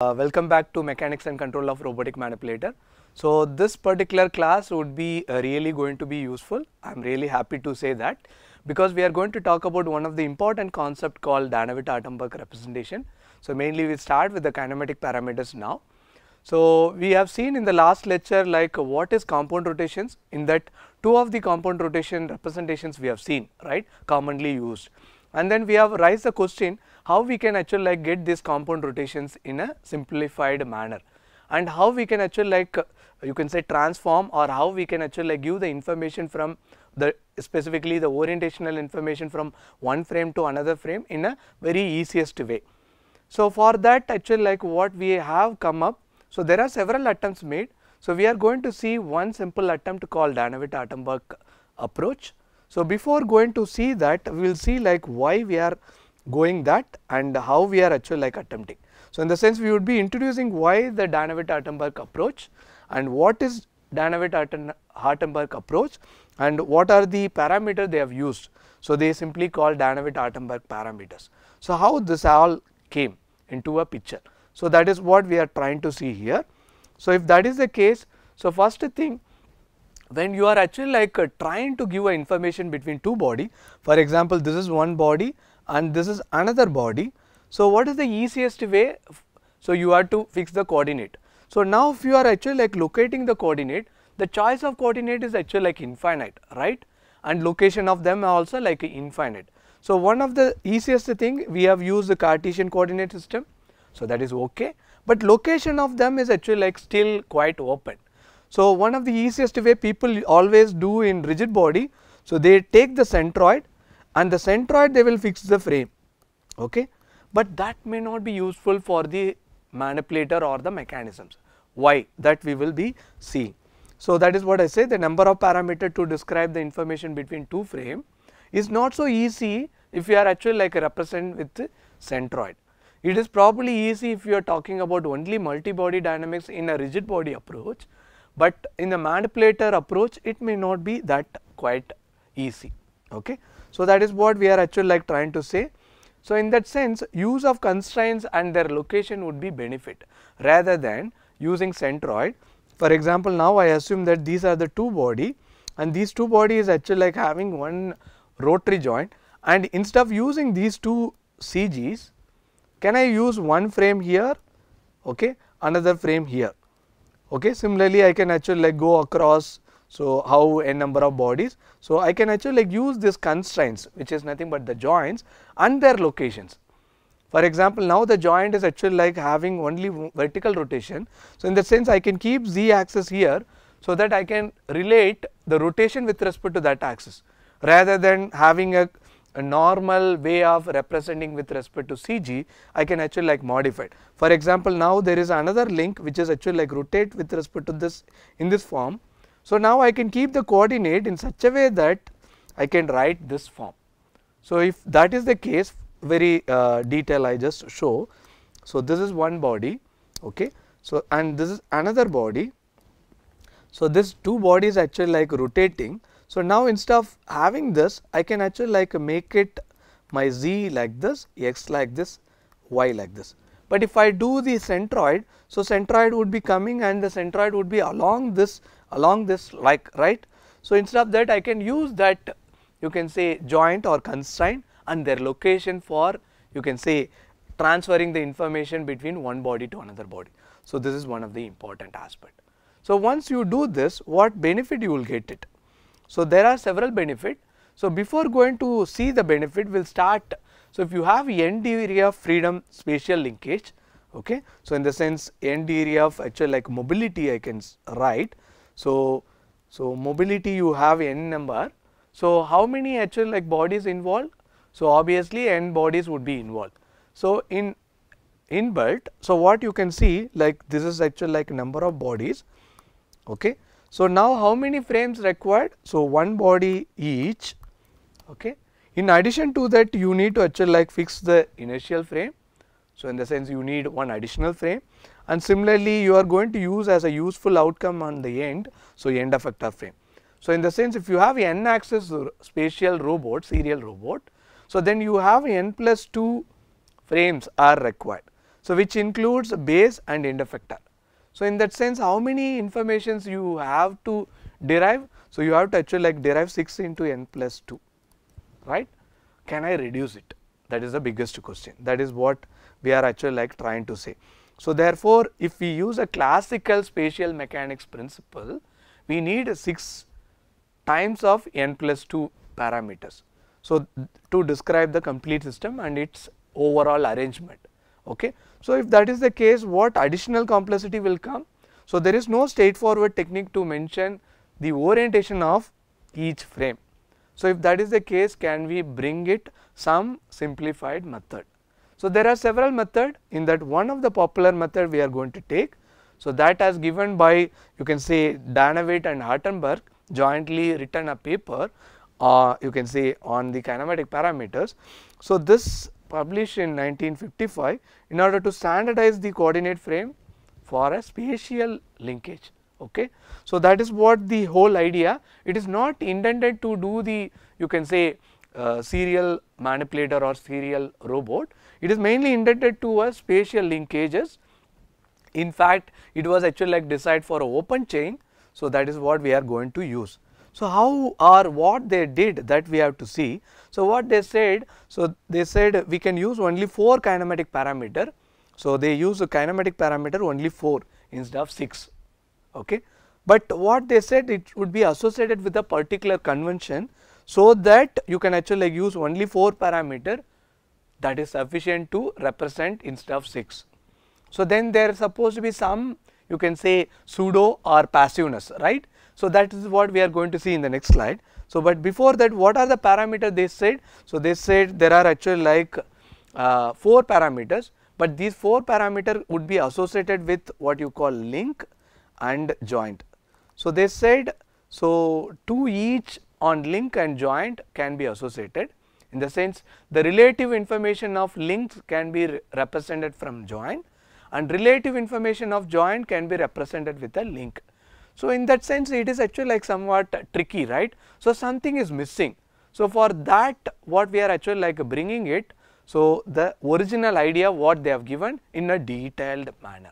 Uh, welcome back to mechanics and control of robotic manipulator. So this particular class would be uh, really going to be useful. I am really happy to say that because we are going to talk about one of the important concept called dynavit Atomberg representation. So mainly we start with the kinematic parameters now. So we have seen in the last lecture like what is compound rotations in that two of the compound rotation representations we have seen right commonly used and then we have raised the question how we can actually like get these compound rotations in a simplified manner and how we can actually like you can say transform or how we can actually like give the information from the specifically the orientational information from one frame to another frame in a very easiest way. So, for that actually like what we have come up, so there are several attempts made. So, we are going to see one simple attempt called Danowitz-Attenberg approach. So, before going to see that we will see like why we are going that and how we are actually like attempting. So, in the sense we would be introducing why the Danavit-Hartenberg approach and what is Danavit-Harten-Hartenberg approach and what are the parameters they have used. So, they simply call Danavit-Hartenberg parameters. So, how this all came into a picture. So, that is what we are trying to see here. So, if that is the case, so first thing when you are actually like uh, trying to give a information between two body, for example, this is one body and this is another body. So, what is the easiest way? So, you are to fix the coordinate. So, now if you are actually like locating the coordinate, the choice of coordinate is actually like infinite, right? And location of them are also like infinite. So, one of the easiest thing we have used the Cartesian coordinate system. So, that is okay, but location of them is actually like still quite open. So, one of the easiest way people always do in rigid body. So, they take the centroid and the centroid they will fix the frame okay but that may not be useful for the manipulator or the mechanisms why that we will be seeing so that is what i say the number of parameter to describe the information between two frame is not so easy if you are actually like represent with centroid it is probably easy if you are talking about only multi-body dynamics in a rigid body approach, but in the manipulator approach it may not be that quite easy. Okay. So, that is what we are actually like trying to say. So, in that sense use of constraints and their location would be benefit rather than using centroid. For example, now I assume that these are the two body and these two body is actually like having one rotary joint and instead of using these two CGs can I use one frame here okay another frame here okay similarly I can actually like go across so, how n number of bodies. So, I can actually like use these constraints which is nothing but the joints and their locations. For example, now the joint is actually like having only vertical rotation. So, in that sense I can keep z axis here. So, that I can relate the rotation with respect to that axis rather than having a, a normal way of representing with respect to CG I can actually like modify it. For example, now there is another link which is actually like rotate with respect to this in this form so, now I can keep the coordinate in such a way that I can write this form. So, if that is the case very uh, detail I just show. So, this is one body okay. So, and this is another body. So, this two bodies actually like rotating. So, now instead of having this I can actually like make it my z like this, x like this, y like this. But if I do the centroid, so centroid would be coming and the centroid would be along this along this like right. So, instead of that I can use that you can say joint or constraint and their location for you can say transferring the information between one body to another body. So, this is one of the important aspect. So, once you do this what benefit you will get it. So, there are several benefit. So, before going to see the benefit we will start so, if you have end area freedom spatial linkage, okay. So, in the sense end area of actual like mobility I can write. So, so mobility you have n number. So, how many actual like bodies involved? So, obviously n bodies would be involved. So, in invert, so what you can see like this is actual like number of bodies, okay. So, now how many frames required? So, one body each, okay. In addition to that you need to actually like fix the inertial frame. So, in the sense you need one additional frame and similarly you are going to use as a useful outcome on the end. So, end effector frame. So, in the sense if you have n axis spatial robot serial robot. So, then you have n plus 2 frames are required. So, which includes base and end effector. So, in that sense how many informations you have to derive? So, you have to actually like derive 6 into n plus 2 right. Can I reduce it? That is the biggest question. That is what we are actually like trying to say. So, therefore, if we use a classical spatial mechanics principle, we need 6 times of n plus 2 parameters. So, to describe the complete system and its overall arrangement. Okay. So, if that is the case, what additional complexity will come? So, there is no straightforward technique to mention the orientation of each frame. So, if that is the case can we bring it some simplified method. So, there are several method in that one of the popular method we are going to take. So, that as given by you can say Danavit and Hartenberg jointly written a paper uh, you can say on the kinematic parameters. So, this published in 1955 in order to standardize the coordinate frame for a spatial linkage okay. So, that is what the whole idea it is not intended to do the you can say uh, serial manipulator or serial robot it is mainly intended to a spatial linkages in fact it was actually like designed for a open chain so that is what we are going to use. So, how or what they did that we have to see. So, what they said so they said we can use only 4 kinematic parameter. So, they use a kinematic parameter only 4 instead of 6 okay. But what they said it would be associated with a particular convention so that you can actually like use only 4 parameter that is sufficient to represent instead of 6. So, then there is supposed to be some you can say pseudo or passiveness right. So, that is what we are going to see in the next slide. So, but before that what are the parameters they said? So, they said there are actually like uh, 4 parameters, but these 4 parameter would be associated with what you call link and joint. So, they said so to each on link and joint can be associated in the sense the relative information of links can be re represented from joint and relative information of joint can be represented with a link. So, in that sense it is actually like somewhat tricky right. So, something is missing. So, for that what we are actually like bringing it. So, the original idea what they have given in a detailed manner.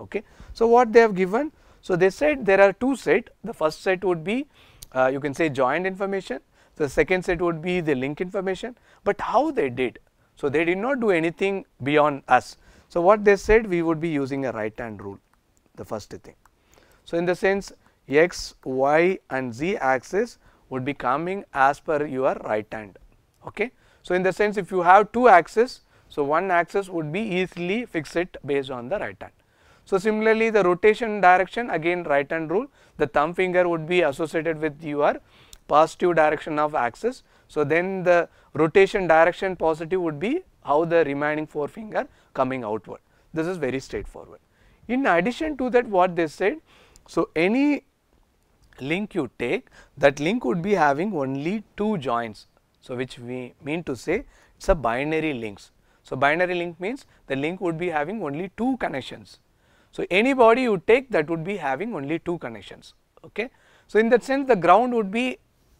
Okay. So, what they have given? So, they said there are two set the first set would be uh, you can say joint information the second set would be the link information but how they did. So, they did not do anything beyond us. So, what they said we would be using a right hand rule the first thing. So, in the sense x, y and z axis would be coming as per your right hand. Okay. So, in the sense if you have two axes, so one axis would be easily fixed based on the right hand. So, similarly the rotation direction again right hand rule the thumb finger would be associated with your positive direction of axis. So, then the rotation direction positive would be how the remaining forefinger coming outward this is very straightforward. In addition to that what they said so any link you take that link would be having only two joints. So, which we mean to say it is a binary links. So, binary link means the link would be having only two connections. So, any body you take that would be having only two connections. Okay. So, in that sense the ground would be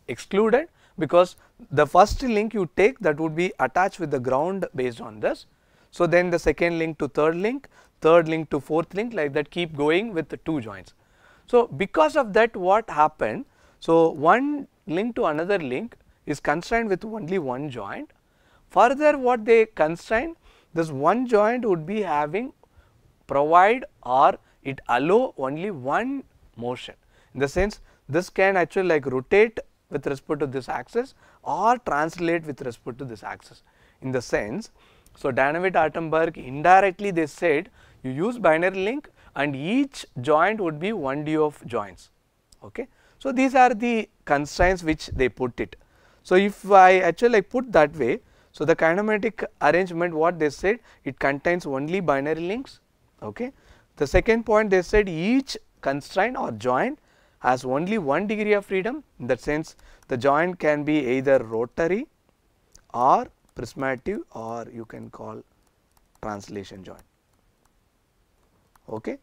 excluded because the first link you take that would be attached with the ground based on this. So, then the second link to third link, third link to fourth link like that keep going with the two joints. So, because of that what happened? So, one link to another link is constrained with only one joint. Further what they constrain this one joint would be having provide or it allow only one motion. In the sense this can actually like rotate with respect to this axis or translate with respect to this axis. In the sense, so Dynavit Attenberg indirectly they said you use binary link and each joint would be 1D of joints. Okay. So, these are the constraints which they put it. So, if I actually like put that way, so the kinematic arrangement what they said it contains only binary links Okay. The second point they said each constraint or joint has only one degree of freedom in that sense the joint can be either rotary or prismatic or you can call translation joint. Okay.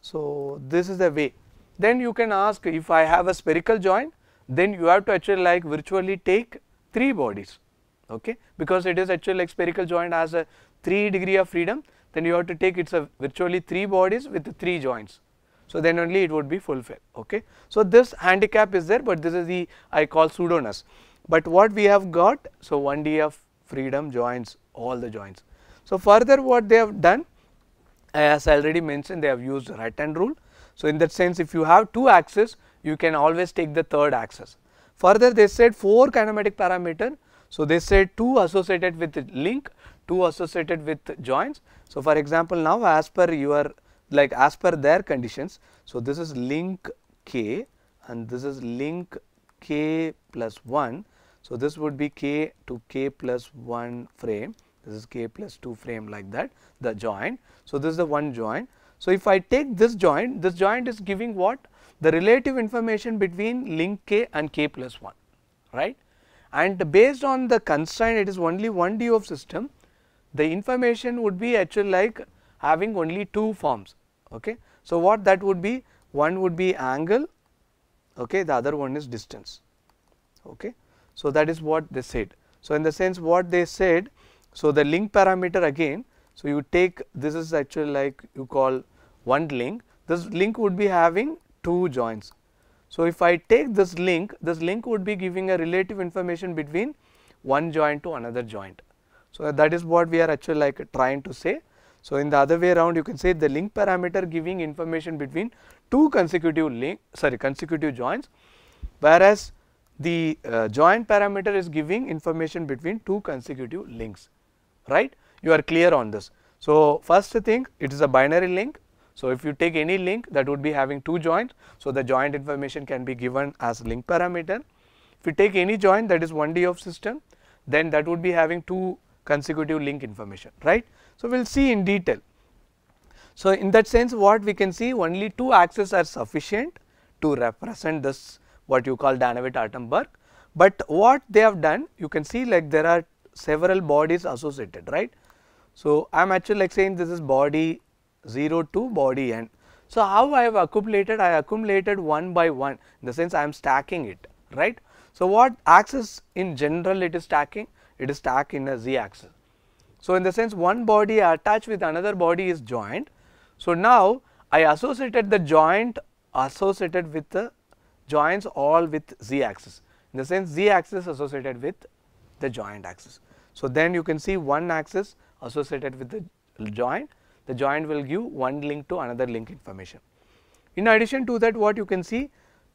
So, this is the way then you can ask if I have a spherical joint then you have to actually like virtually take 3 bodies okay because it is actually like spherical joint has a 3 degree of freedom then you have to take it's a virtually 3 bodies with 3 joints. So, then only it would be fulfilled. Okay. So, this handicap is there, but this is the I call pseudoness. But what we have got, so 1D of freedom joins all the joints. So, further what they have done as I already mentioned they have used right hand rule. So, in that sense if you have two axes you can always take the third axis. Further they said 4 kinematic parameter. So, they said 2 associated with link 2 associated with joints. So, for example, now as per your like as per their conditions. So, this is link k and this is link k plus 1. So, this would be k to k plus 1 frame, this is k plus 2 frame like that the joint. So, this is the one joint. So, if I take this joint, this joint is giving what? The relative information between link k and k plus 1, right. And based on the constraint, it is only one DOF of system the information would be actually like having only two forms. Okay. So, what that would be one would be angle okay the other one is distance okay so that is what they said so in the sense what they said so the link parameter again so you take this is actually like you call one link this link would be having two joints. so if i take this link this link would be giving a relative information between one joint to another joint so, that is what we are actually like trying to say. So, in the other way around you can say the link parameter giving information between two consecutive link sorry consecutive joints. whereas the uh, parameter is giving information between two consecutive links right you are clear on this. So, first thing it is a binary link. So, if you take any link that would be having two joints. So, the joint information can be given as link parameter. If you take any joint that is 1D of system then that would be having two consecutive link information right. So, we will see in detail. So, in that sense what we can see only two axes are sufficient to represent this what you call Danowitz-Attenberg, but what they have done you can see like there are several bodies associated right. So, I am actually like saying this is body 0 to body n. So, how I have accumulated I accumulated one by one in the sense I am stacking it right. So, what axis in general it is stacking it is stacked in a z axis. So, in the sense one body attached with another body is joined. So, now I associated the joint associated with the joints all with z axis in the sense z axis associated with the joint axis. So, then you can see one axis associated with the joint the joint will give one link to another link information. In addition to that what you can see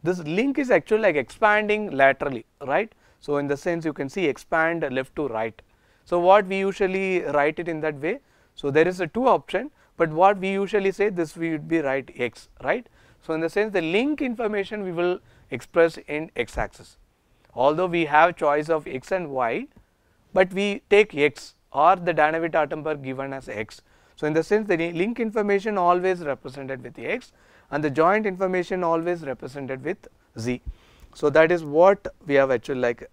this link is actually like expanding laterally right so, in the sense you can see expand left to right. So, what we usually write it in that way. So, there is a two option, but what we usually say this we would be right x right. So, in the sense the link information we will express in x axis although we have choice of x and y, but we take x or the atom per given as x. So, in the sense the link information always represented with x and the joint information always represented with z. So, that is what we have actually like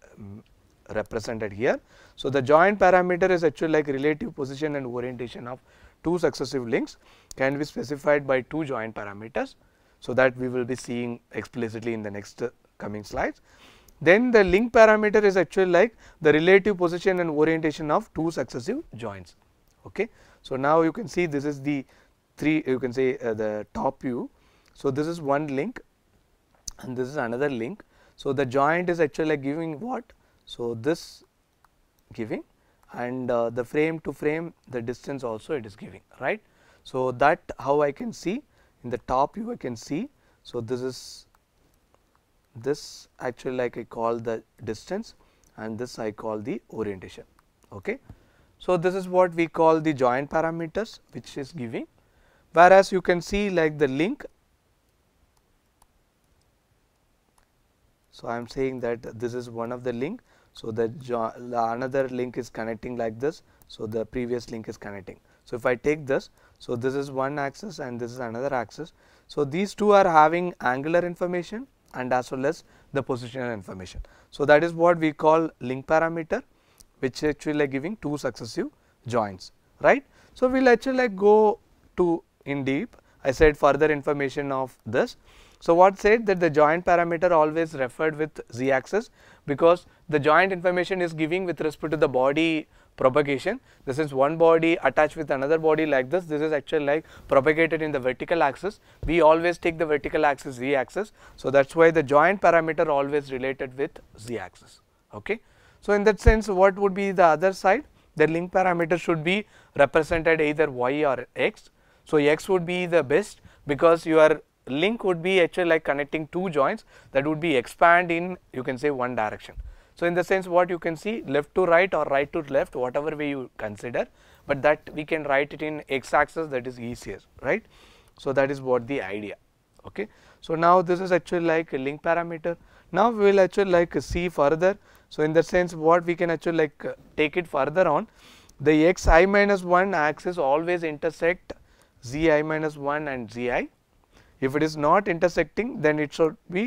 represented here. So, the joint parameter is actually like relative position and orientation of two successive links can be specified by two joint parameters. So, that we will be seeing explicitly in the next coming slides. Then the link parameter is actually like the relative position and orientation of two successive joints. Okay. So, now you can see this is the three you can say uh, the top view. So, this is one link and this is another link. So, the joint is actually like giving what? So, this giving and uh, the frame to frame the distance also it is giving right. So, that how I can see in the top view I can see. So, this is this actually like I call the distance and this I call the orientation. Okay. So, this is what we call the joint parameters which is giving whereas you can see like the link So, I am saying that this is one of the link. So, the another link is connecting like this. So, the previous link is connecting. So, if I take this, so this is one axis and this is another axis. So, these two are having angular information and as well as the positional information. So, that is what we call link parameter which actually like giving two successive joints, right. So, we will actually like go to in deep I said further information of this. So, what said that the joint parameter always referred with z axis because the joint information is giving with respect to the body propagation. This is one body attached with another body like this. This is actually like propagated in the vertical axis. We always take the vertical axis z axis. So, that is why the joint parameter always related with z axis. Okay. So, in that sense what would be the other side? The link parameter should be represented either y or x. So, x would be the best because you are link would be actually like connecting two joints that would be expand in you can say one direction. So, in the sense what you can see left to right or right to left whatever way you consider, but that we can write it in x axis that is easier right. So, that is what the idea ok. So, now this is actually like a link parameter. Now, we will actually like see further. So, in that sense what we can actually like take it further on the x i minus 1 axis always intersect z i minus 1 and z i if it is not intersecting then it should be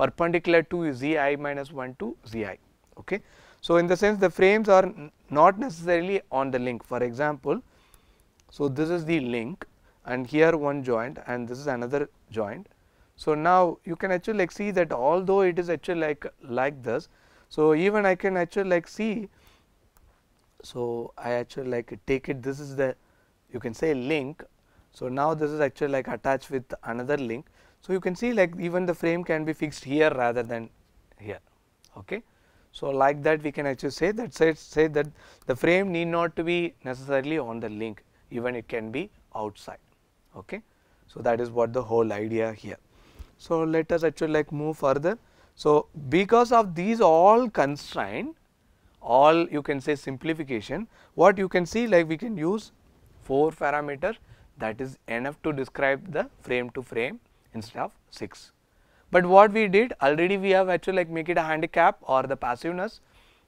perpendicular to z i minus 1 to z i. Okay. So, in the sense the frames are not necessarily on the link for example, so this is the link and here one joint and this is another joint. So, now you can actually like see that although it is actually like like this. So, even I can actually like see. So, I actually like take it this is the you can say link so, now this is actually like attached with another link. So, you can see like even the frame can be fixed here rather than here. Okay. So, like that we can actually say that say, say that the frame need not to be necessarily on the link even it can be outside. Okay. So, that is what the whole idea here. So, let us actually like move further. So, because of these all constraint all you can say simplification what you can see like we can use 4 parameter that is enough to describe the frame to frame instead of 6. But what we did already we have actually like make it a handicap or the passiveness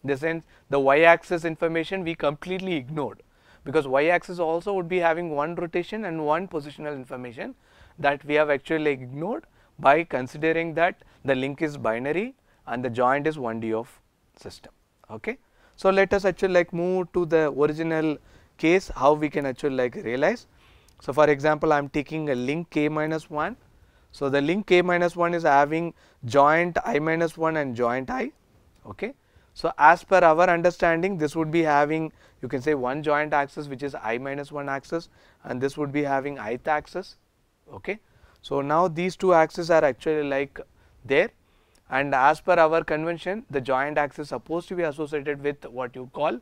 in the sense the y axis information we completely ignored because y axis also would be having one rotation and one positional information that we have actually ignored by considering that the link is binary and the joint is 1D of system. Okay. So, let us actually like move to the original case how we can actually like realize. So, for example, I am taking a link k minus 1. So, the link k minus 1 is having joint i minus 1 and joint i. Okay. So, as per our understanding this would be having you can say one joint axis which is i minus 1 axis and this would be having ith axis. Okay. So, now these two axes are actually like there and as per our convention the joint axis supposed to be associated with what you call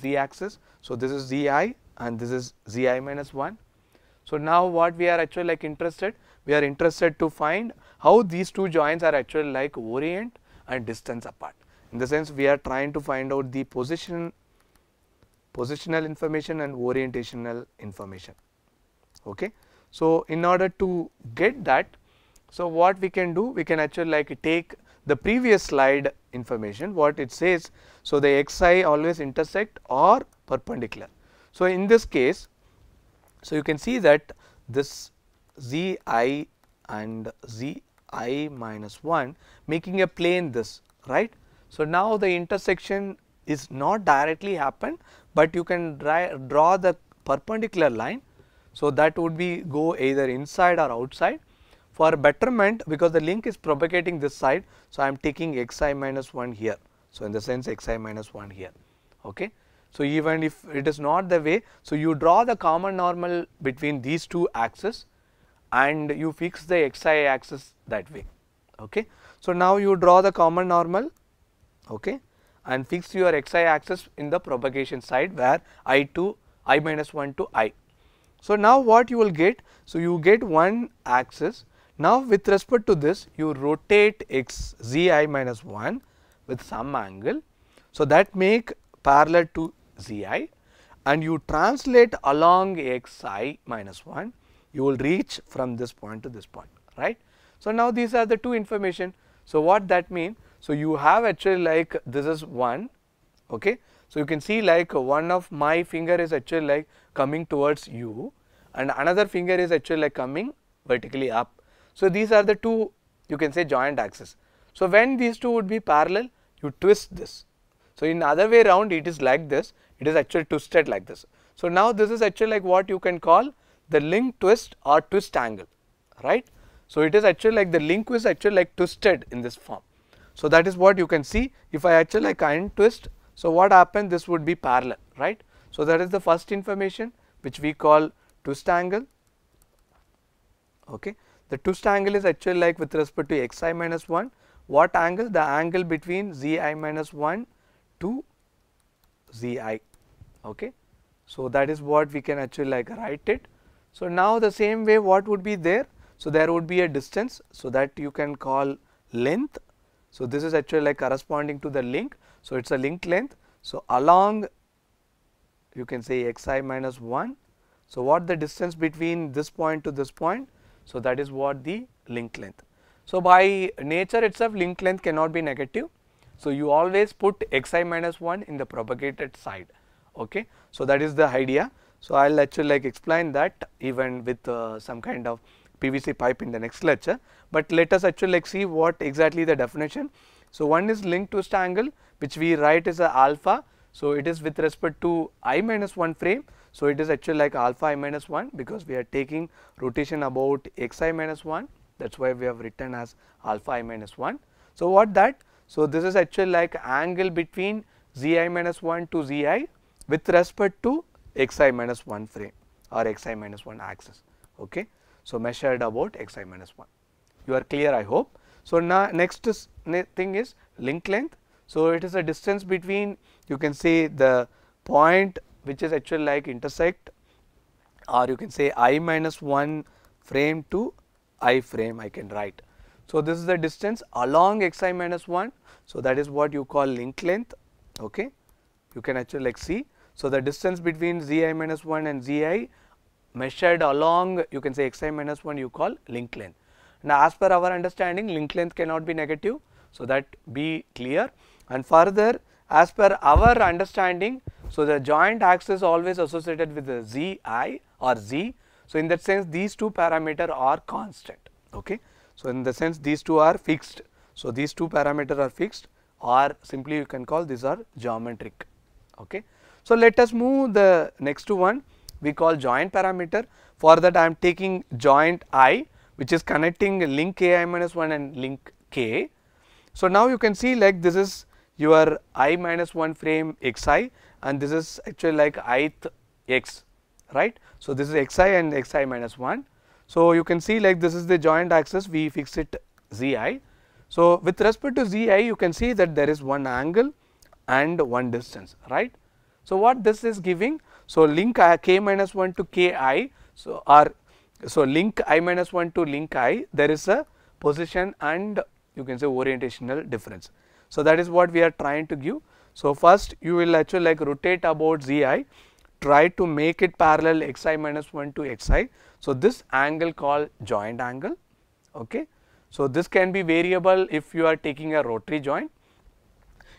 z axis. So, this is zi and this is zi minus 1 so, now what we are actually like interested? We are interested to find how these two joints are actually like orient and distance apart. In the sense we are trying to find out the position, positional information and orientational information. Okay. So, in order to get that, so what we can do? We can actually like take the previous slide information what it says. So, the xi always intersect or perpendicular. So, in this case so, you can see that this z i and z i minus 1 making a plane this right. So, now the intersection is not directly happen, but you can draw the perpendicular line. So, that would be go either inside or outside for betterment because the link is propagating this side. So, I am taking x i minus 1 here. So, in the sense x i minus 1 here. Okay. So, even if it is not the way, so you draw the common normal between these two axes and you fix the xi axis that way. Okay. So, now you draw the common normal okay, and fix your xi axis in the propagation side where i to i minus 1 to i. So, now what you will get? So, you get one axis. Now, with respect to this you rotate x z i minus 1 with some angle. So, that make parallel to zi and you translate along xi minus 1, you will reach from this point to this point, right. So, now these are the two information. So, what that mean? So, you have actually like this is 1, okay. So, you can see like one of my finger is actually like coming towards you and another finger is actually like coming vertically up. So, these are the two you can say joint axes. So, when these two would be parallel, you twist this. So, in other way around it is like this, it is actually twisted like this. So, now this is actually like what you can call the link twist or twist angle, right. So, it is actually like the link is actually like twisted in this form. So, that is what you can see if I actually like iron twist. So, what happened this would be parallel, right. So, that is the first information which we call twist angle, okay. The twist angle is actually like with respect to xi minus 1, what angle? The angle between zi minus 1 to zi okay. So that is what we can actually like write it. So now the same way what would be there? So there would be a distance so that you can call length. So this is actually like corresponding to the link. So it is a link length. So along you can say xi minus 1. So what the distance between this point to this point? So that is what the link length. So by nature itself link length cannot be negative. So, you always put xi minus 1 in the propagated side okay. So, that is the idea. So, I will actually like explain that even with uh, some kind of PVC pipe in the next lecture, but let us actually like see what exactly the definition. So, one is link twist angle which we write as a alpha. So, it is with respect to i minus 1 frame. So, it is actually like alpha i minus 1 because we are taking rotation about xi minus 1 that is why we have written as alpha i minus 1. So, what that? So, this is actually like angle between zi minus 1 to zi with respect to xi minus 1 frame or xi minus 1 axis. Okay. So, measured about xi minus 1. You are clear I hope. So, now next is, thing is link length. So, it is a distance between you can say the point which is actually like intersect or you can say i minus 1 frame to i frame I can write. So, this is the distance along xi minus 1. So, that is what you call link length okay. you can actually like see. So, the distance between zi minus 1 and zi measured along you can say xi minus 1 you call link length. Now, as per our understanding link length cannot be negative. So, that be clear and further as per our understanding. So, the joint axis always associated with the zi or z. So, in that sense these two parameter are constant. Okay. So, in the sense these two are fixed. So, these two parameters are fixed or simply you can call these are geometric. Okay. So, let us move the next to one we call joint parameter for that I am taking joint i which is connecting link k i minus 1 and link k. So, now you can see like this is your i minus 1 frame x i and this is actually like ith x right. So, this is x i and x i minus 1 so, you can see like this is the joint axis we fix it zi. So, with respect to zi you can see that there is one angle and one distance right. So, what this is giving? So, link k minus 1 to k i so or so link i minus 1 to link i there is a position and you can say orientational difference. So, that is what we are trying to give. So, first you will actually like rotate about zi try to make it parallel xi minus 1 to xi. So, this angle called joint angle. Okay. So, this can be variable if you are taking a rotary joint.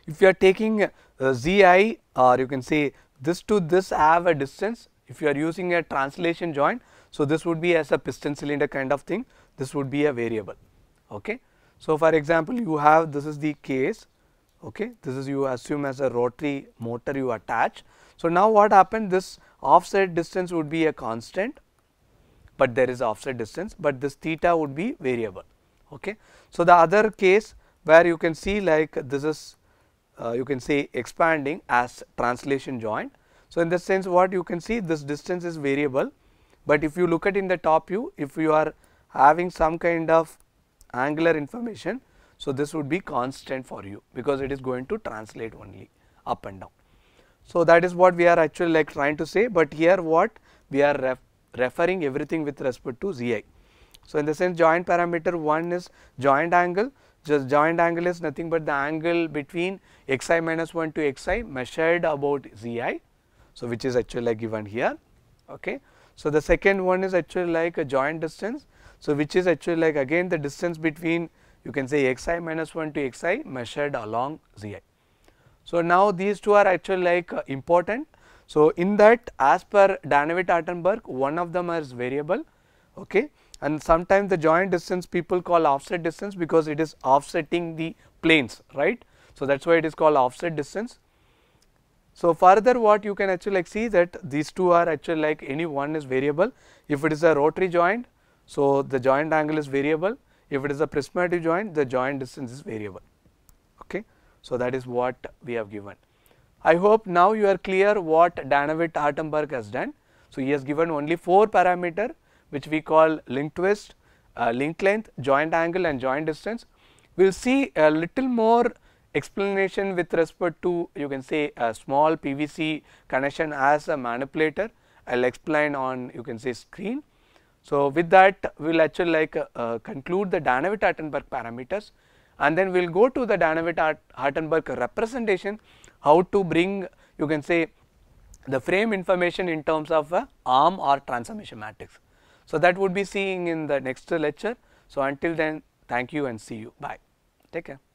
If you are taking uh, ZI or you can say this to this have a distance if you are using a translation joint. So, this would be as a piston cylinder kind of thing this would be a variable. Okay. So, for example, you have this is the case okay this is you assume as a rotary motor you attach. So, now what happened this offset distance would be a constant but there is offset distance, but this theta would be variable. Okay. So, the other case where you can see like this is uh, you can say expanding as translation joint. So, in that sense what you can see this distance is variable, but if you look at in the top view if you are having some kind of angular information. So, this would be constant for you because it is going to translate only up and down. So, that is what we are actually like trying to say, but here what we are referring everything with respect to Zi. So, in the sense joint parameter 1 is joint angle, just joint angle is nothing but the angle between xi minus 1 to xi measured about Zi. So, which is actually like given here. Okay. So, the second one is actually like a joint distance. So, which is actually like again the distance between you can say xi minus 1 to xi measured along Zi. So, now these two are actually like uh, important so, in that as per Danavit-Attenberg one of them is variable okay and sometimes the joint distance people call offset distance because it is offsetting the planes right. So, that is why it is called offset distance. So, further what you can actually like see that these two are actually like any one is variable if it is a rotary joint. So, the joint angle is variable if it is a prismatic joint the joint distance is variable okay. So, that is what we have given. I hope now you are clear what Danowit-Artenberg has done. So, he has given only 4 parameter which we call link twist, uh, link length, joint angle and joint distance. We will see a little more explanation with respect to you can say a small PVC connection as a manipulator. I will explain on you can say screen. So, with that we will actually like uh, uh conclude the Danowit-Artenberg parameters and then we will go to the Danowit-Artenberg representation how to bring you can say the frame information in terms of a uh, arm or transformation matrix. So, that would be seeing in the next lecture. So, until then thank you and see you bye take care.